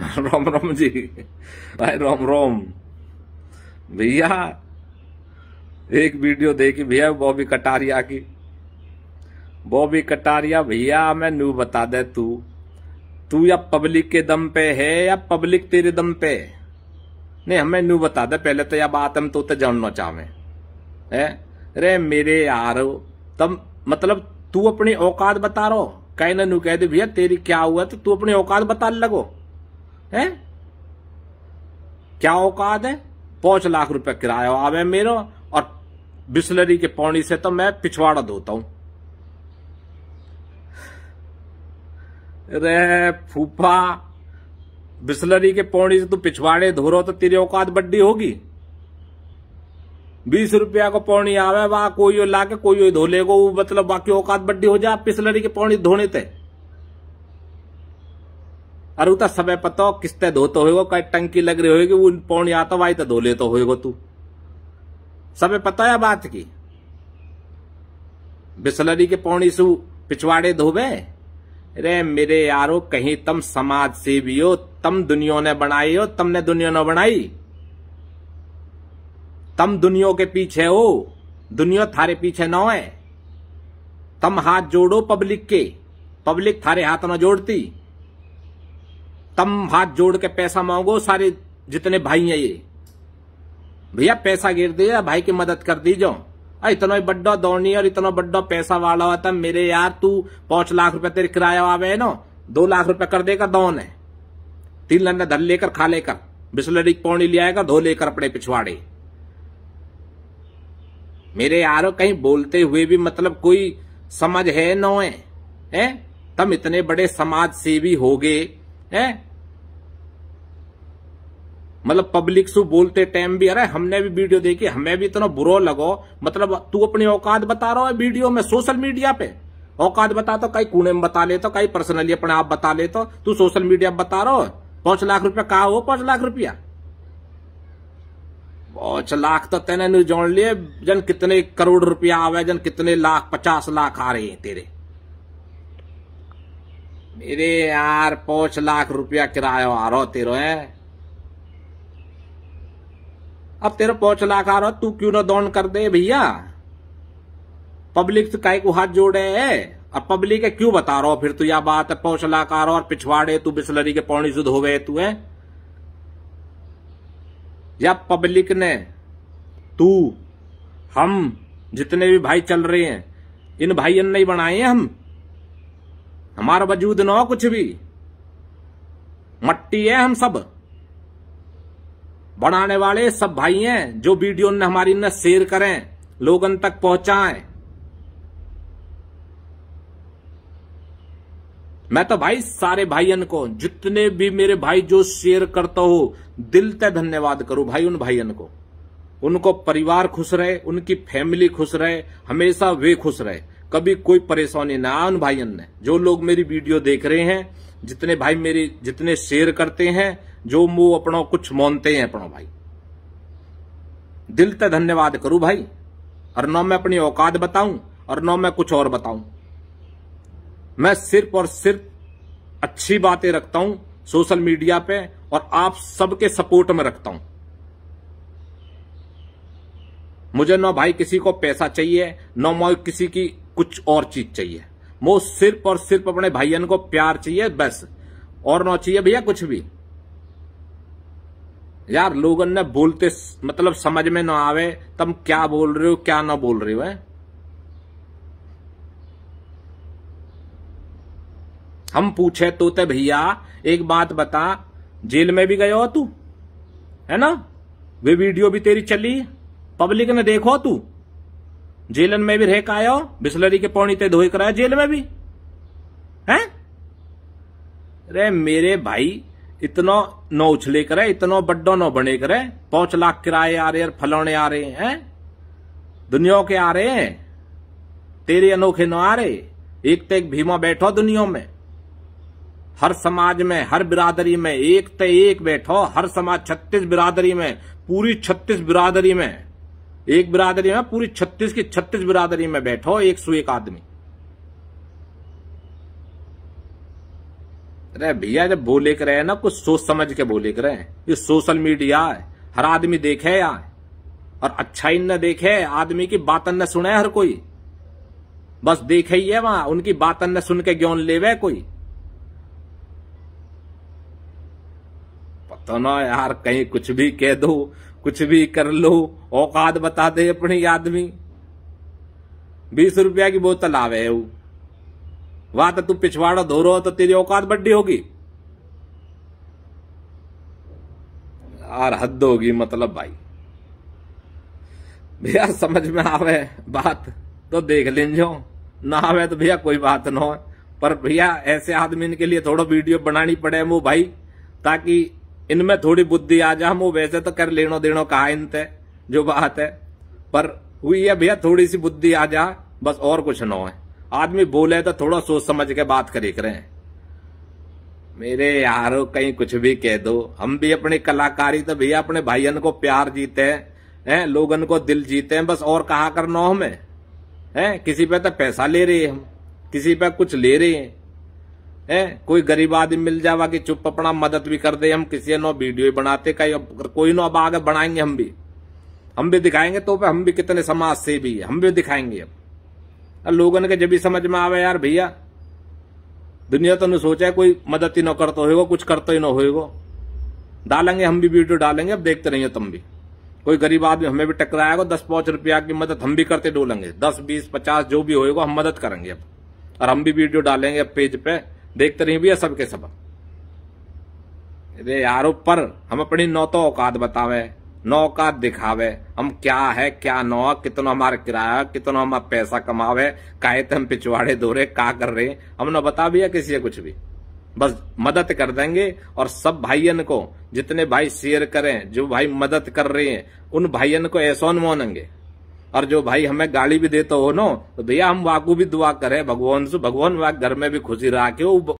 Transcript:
राम राम जी भाई राम राम भैया एक वीडियो देखी भैया बॉबी कटारिया की बॉबी कटारिया भैया मैं नू बता दे तू तू या पब्लिक के दम पे है या पब्लिक तेरे दम पे नहीं हमें नू बता दे पहले तो या बात हम तो जानना चाहे है अरे मेरे यार तब मतलब तू अपनी औकात बता रो कहीं ना नू कह दे भैया तेरी क्या हुआ तो तू अपनी औकात बता लगो है क्या औकात है पांच लाख रुपए किराया आवे मेरा और बिस्लरी के पौड़ी से तो मैं पिछवाड़ा धोता हूं रे फूफा बिस्लरी के पौड़ी से तू पिछवाड़े धो रहो तो तेरी औकात बड्डी होगी बीस रुपया को पौड़ी आवे वाह कोई लाके कोई धो लेगो मतलब बाकी औकात बड्डी हो जाए पिसलरी के पौड़ी धोने थे अरे उता समय पता हो किस्ते धोते होएगो कई टंकी लग रही होगी पौन या आता तो वाई तो धो लेते होएगो तू समय पता है बात की बिसलरी के पौनी से पिछवाड़े धोबे अरे मेरे यारो कहीं तम समाज सेवी हो तम दुनिया ने बनाई हो तमने दुनिया ने बनाई तम दुनिया के पीछे हो दुनिया थारे पीछे ना है तम हाथ जोड़ो पब्लिक के पब्लिक थारे हाथ ना जोड़ती तम हाथ जोड़ के पैसा मांगो सारे जितने भाई हैं ये भैया पैसा गिर दिया भाई की मदद कर दीजो इतना बड्डा दौड़नी और इतना बड्डा पैसा वाला हुआ था मेरे यार तू पांच लाख रुपए तेरे किराया आवे है ना दो लाख रुपए कर देगा दौन है तीन लंदा धल लेकर खा लेकर बिस्लरी पौनी ले आएगा धो लेकर अपने पिछवाड़े मेरे यारो कहीं बोलते हुए भी मतलब कोई समझ है न है, है? तम इतने बड़े समाज सेवी हो गए है मतलब पब्लिक से बोलते टाइम भी अरे हमने भी वीडियो देखी हमें भी इतना बुरो लगो मतलब तू अपनी औकात बता रहा है वीडियो में सोशल मीडिया पे औकात बता तो कई कूड़े में बता ले तो कई पर्सनली अपने आप बता ले तो तू सोशल मीडिया बता रहा हो पांच लाख रुपया कहा हो पांच लाख रुपया पांच लाख तो तेने जोड़ लिए जन कितने करोड़ रुपया आवे जन कितने लाख पचास लाख आ रहे हैं तेरे मेरे यार पांच लाख रुपया किराया आ रहा तेरो है अब तेरा पांच लाख आ रहा तू क्यों ना दौड़ कर दे भैया पब्लिक काय को हाथ जोड़े है अब पब्लिक है क्यों बता रहा फिर तू तो यह बात है पांच लाख आ रहा और पिछवाड़े तू बिस्लरी के पौनी शुद्ध हो गए तू है या पब्लिक ने तू हम जितने भी भाई चल रहे हैं इन भाई नहीं बनाए हैं हम हमारा वजूद न हो कुछ भी मट्टी है हम सब बनाने वाले सब भाई हैं जो वीडियो ने हमारी ने शेयर करें लोगों तक पहुंचाएं मैं तो भाई सारे भाइयों को जितने भी मेरे भाई जो शेयर करता हो दिल ते धन्यवाद करूं भाई उन भाइयों को उनको परिवार खुश रहे उनकी फैमिली खुश रहे हमेशा वे खुश रहे कभी कोई परेशानी ना आन भाई ने जो लोग मेरी वीडियो देख रहे हैं जितने भाई मेरी जितने शेयर करते हैं जो वो अपना कुछ मानते हैं अपना भाई दिल से धन्यवाद करूं भाई और ना मैं अपनी औकात बताऊं और ना मैं कुछ और बताऊं मैं सिर्फ और सिर्फ अच्छी बातें रखता हूं सोशल मीडिया पे और आप सबके सपोर्ट में रखता हूं मुझे ना भाई किसी को पैसा चाहिए ना मैं किसी की कुछ और चीज चाहिए मो सिर्फ और सिर्फ अपने भाइयों को प्यार चाहिए बस और ना चाहिए भैया कुछ भी यार लोगन ने बोलते मतलब समझ में ना आवे तुम क्या बोल रहे हो क्या ना बोल रहे हो है? हम पूछे तो ते भैया एक बात बता जेल में भी गए हो तू है ना वे वीडियो भी तेरी चली पब्लिक ने देखो तू जेलन में भी रह का आया हो बिस्लरी के पौनी ते धोई कराया जेल में भी है अरे मेरे भाई इतना न उछले करे इतना बड्डो नो बने करे पांच लाख किराए आ रहे फलौने आ रहे हैं दुनिया के आ रहे हैं तेरे अनोखे न आ रहे एक तो एक भीमा बैठो दुनिया में हर समाज में हर बिरादरी में एक तो एक बैठो हर समाज छत्तीस बिरादरी में पूरी छत्तीस बिरादरी में एक बिरादरी में पूरी छत्तीस की छत्तीस बिरादरी में बैठो एक सौ एक आदमी अरे भैया जब बोले कर रहे हैं ना कुछ सोच समझ के बोले कर रहे हैं ये सोशल मीडिया है हर आदमी देखे यार और अच्छाई न देखे आदमी की बात न सुने हर कोई बस देखे ही है वहां उनकी बात न सुन के ज्ञान लेवे कोई पता ना यार कहीं कुछ भी कह दो कुछ भी कर लो औकात बता दे अपने आदमी बीस रुपया की बोतल आवे वो वाह तो तू पिछवाड़ा धो रो तो तेरी औकात बड्डी होगी यार हद होगी मतलब भाई भैया समझ में आवे बात तो देख जो ना आवे तो भैया कोई बात ना हो पर भैया ऐसे आदमी के लिए थोड़ा वीडियो बनानी पड़े वो भाई ताकि इनमें थोड़ी बुद्धि आ जा हम वैसे तो कर लेनो देनो कहा इनते जो बात है पर हुई है भैया थोड़ी सी बुद्धि आ जा बस और कुछ ना हो आदमी बोले तो थोड़ा सोच समझ के बात करे करें मेरे यार कहीं कुछ भी कह दो हम भी अपनी कलाकारी तो भैया अपने भाइयों को प्यार जीते हैं है लोगन को दिल जीते हैं बस और कहा करना हमें है किसी पे तो पैसा ले रहे हैं हम किसी पे कुछ ले रहे हैं है कोई गरीब आदमी मिल जावा कि चुप अपना मदद भी कर दे हम किसी नो वीडियो ही बनाते कई कोई नो अब आगे बनाएंगे हम भी हम भी दिखाएंगे तो हम भी कितने समाज से भी हम भी दिखाएंगे अब लोगों के जब भी समझ में आवे यार भैया दुनिया तो नहीं सोचा है कोई मदद ही ना करते होगा कुछ करते ही ना होगा डालेंगे हम भी वीडियो डालेंगे अब देखते रहिए तुम भी कोई गरीब आदमी हमें भी टकराएगा दस पांच रुपया की मदद हम भी करते डोलेंगे दस बीस पचास जो भी होएगा हम मदद करेंगे अब और हम भी वीडियो डालेंगे अब पेज पे देखते रहिए भैया सबके सब अरे यारो पर हम अपनी नौ तो औकात बतावे नौ औकात दिखावे हम क्या है क्या नौ कितना हमारा किराया कितना हमारा पैसा कमावे काहे तो हम पिछवाड़े दोरे का कर रहे हम ना बता भैया किसी कुछ भी बस मदद कर देंगे और सब भाइयन को जितने भाई शेयर करें जो भाई मदद कर रहे हैं उन भाइयन को ऐसा मानेंगे और जो भाई हमें गाली भी देते हो नो तो भैया हम वाकू भी दुआ करे भगवान से भगवान वाक घर में भी खुशी रहा के